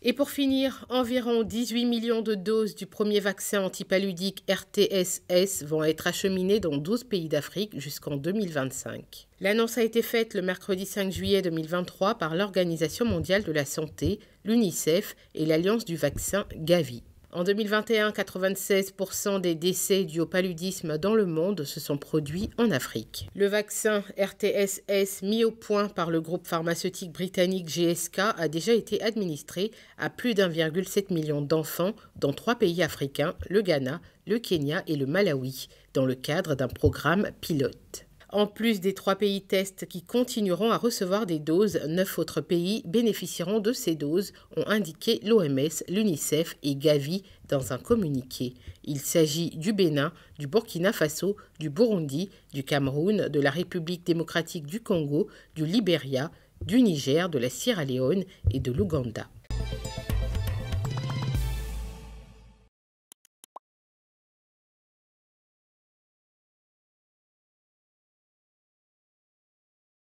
Et pour finir, environ 18 millions de doses du premier vaccin antipaludique RTSS vont être acheminées dans 12 pays d'Afrique jusqu'en 2025. L'annonce a été faite le mercredi 5 juillet 2023 par l'Organisation mondiale de la santé, l'UNICEF et l'Alliance du vaccin Gavi. En 2021, 96% des décès dus au paludisme dans le monde se sont produits en Afrique. Le vaccin RTSS mis au point par le groupe pharmaceutique britannique GSK a déjà été administré à plus d'1,7 million d'enfants dans trois pays africains, le Ghana, le Kenya et le Malawi, dans le cadre d'un programme pilote en plus des trois pays tests qui continueront à recevoir des doses, neuf autres pays bénéficieront de ces doses, ont indiqué l'OMS, l'UNICEF et Gavi dans un communiqué. Il s'agit du Bénin, du Burkina Faso, du Burundi, du Cameroun, de la République démocratique du Congo, du Libéria, du Niger, de la Sierra Leone et de l'Ouganda.